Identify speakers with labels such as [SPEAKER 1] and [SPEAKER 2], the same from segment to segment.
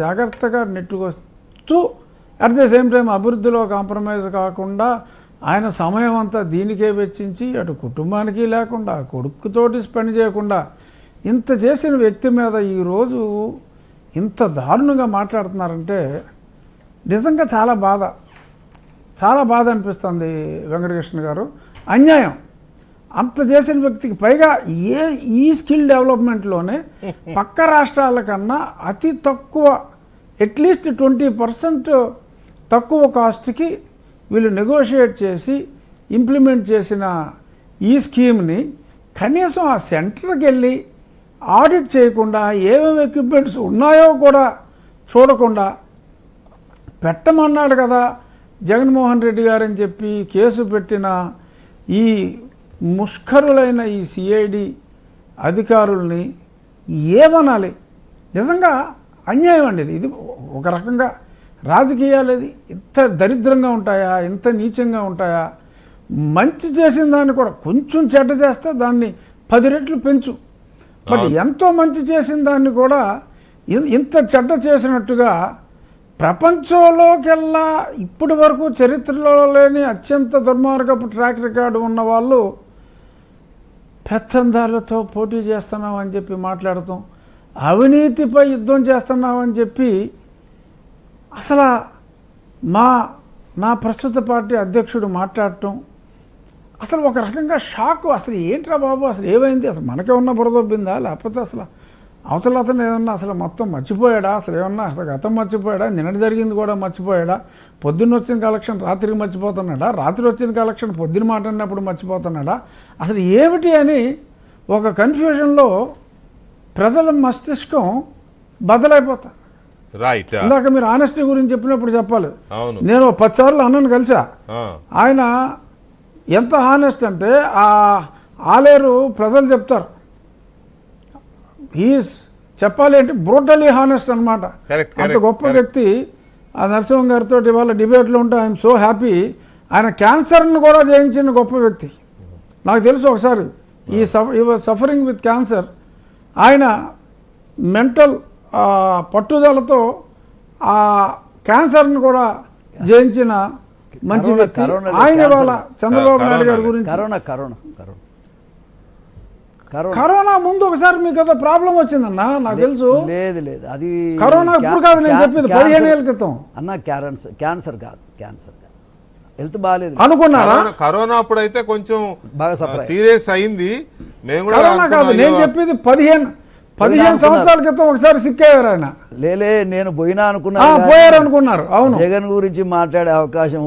[SPEAKER 1] జాగ్రత్తగా నెట్టుకొస్తూ at the same time అభివృద్ధిలో కాంప్రమైజ్ కాకుండా ఆయన సమయం అంతా దీనికే వెచ్చించి అటు కుటుంబానికి లేకుండా కొడుకుతోటి స్పెండ్ చేయకుండా ఇంత చేసిన వ్యక్తి మీద ఈరోజు ఇంత దారుణంగా మాట్లాడుతున్నారంటే నిజంగా చాలా బాధ చాలా బాధ అనిపిస్తుంది వెంకటకృష్ణ గారు అన్యాయం అంత చేసిన వ్యక్తికి పైగా ఏ ఈ స్కిల్ డెవలప్మెంట్లోనే పక్క రాష్ట్రాల కన్నా అతి తక్కువ అట్లీస్ట్ ట్వంటీ పర్సెంట్ తక్కువ కాస్ట్కి వీళ్ళు నెగోషియేట్ చేసి ఇంప్లిమెంట్ చేసిన ఈ స్కీమ్ని కనీసం ఆ సెంటర్కి వెళ్ళి ఆడిట్ చేయకుండా ఏమేమి ఎక్విప్మెంట్స్ ఉన్నాయో కూడా చూడకుండా పెట్టమన్నాడు కదా జగన్మోహన్ రెడ్డి గారని చెప్పి కేసు పెట్టిన ఈ ముష్కరులైన ఈ సిఐడి అధికారుల్ని ఏమనాలి నిజంగా అన్యాయం అండి ఇది ఒక రకంగా రాజకీయాలు ఇది ఇంత దరిద్రంగా ఉంటాయా ఇంత నీచంగా ఉంటాయా మంచి చేసిన దాన్ని కూడా కొంచెం చెడ్డ చేస్తే దాన్ని పది రెట్లు పెంచు బట్ ఎంతో మంచి చేసిన దాన్ని కూడా ఇంత చెడ్డ చేసినట్టుగా ప్రపంచంలోకెల్లా ఇప్పటి వరకు చరిత్రలో లేని అత్యంత దుర్మార్గపు ట్రాక్ రికార్డు ఉన్న వాళ్ళు పెత్తందారులతో పోటీ చేస్తున్నామని చెప్పి మాట్లాడతాం అవినీతిపై యుద్ధం చేస్తున్నామని చెప్పి అసలు మా నా ప్రస్తుత పార్టీ అధ్యక్షుడు మాట్లాడటం అసలు ఒక రకంగా షాక్ అసలు ఏంట్రా బాబు అసలు ఏమైంది అసలు మనకే ఉన్న బురదొబ్బిందా లేకపోతే అసలు అవతల అతను ఏమన్నా అసలు మొత్తం మర్చిపోయాడా అసలు ఏమన్నా అసలు గతం మర్చిపోయాడా నిన్నటి జరిగింది కూడా మర్చిపోయాడా పొద్దున్న వచ్చిన కలెక్షన్ రాత్రికి మర్చిపోతున్నాడా రాత్రి వచ్చిన కలెక్షన్ పొద్దున్న మాట్లాడినప్పుడు మర్చిపోతున్నాడా అసలు ఏమిటి అని ఒక కన్ఫ్యూజన్లో ప్రజల మస్తిష్కం బదలైపోతా రైట్ ఇందాక మీరు ఆనెస్టీ గురించి చెప్పినప్పుడు చెప్పాలి నేను పదిసార్లు అన్నను కలిసా ఆయన ఎంత హానెస్ట్ అంటే ఆ ఆలేరు ప్రజలు చెప్తారు హీస్ చెప్పాలి అంటే బ్రూటలీ హానెస్ట్ అనమాట అంత గొప్ప వ్యక్తి ఆ నరసింహం గారితో ఇవాళ డిబేట్లో ఉంటే ఐఎమ్ సో హ్యాపీ ఆయన క్యాన్సర్ను కూడా జయించిన గొప్ప వ్యక్తి నాకు తెలుసు ఒకసారి ఈ సఫరింగ్ విత్ క్యాన్సర్ ఆయన మెంటల్ పట్టుదలతో ఆ క్యాన్సర్ను కూడా జయించిన మంచి వ్యక్తి ఆయన ఇవాళ చంద్రబాబు నాయుడు గారి గురించి కరోనా కరోనా కరోనా ముందు ఒకసారి మీకు ఏదో ప్రాబ్లం వచ్చిందన్న నాకు తెలుసు లేదు లేదు అది కరోనా ఇప్పుడు కాదు నేను చెప్పేది పదిహేను ఏళ్ళ క్రితం అన్న క్యాన్సర్ క్యాన్సర్ కాదు క్యాన్సర్ హెల్త్ బాగాలేదు అనుకున్నారా కరోనా అప్పుడు అయితే కొంచెం బాగా సీరియస్ అయింది మేము కూడా నేను చెప్పేది పదిహేను పదిహేను సంవత్సరాల క్రితం ఒకసారి అయ్యారు ఆయన లేలే నేను పోయినా అనుకున్నా పోయారు అనుకున్నారు అవును జగన్ గురించి మాట్లాడే అవకాశం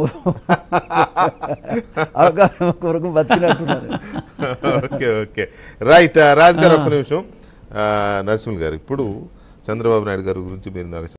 [SPEAKER 1] అవకాశం కొరకు బతికినట్టున్నారు ఓకే రైట్ రాజు గారు ఒక్క నిమిషం నరసింహ గారు ఇప్పుడు చంద్రబాబు నాయుడు గారి గురించి మీరు నాకు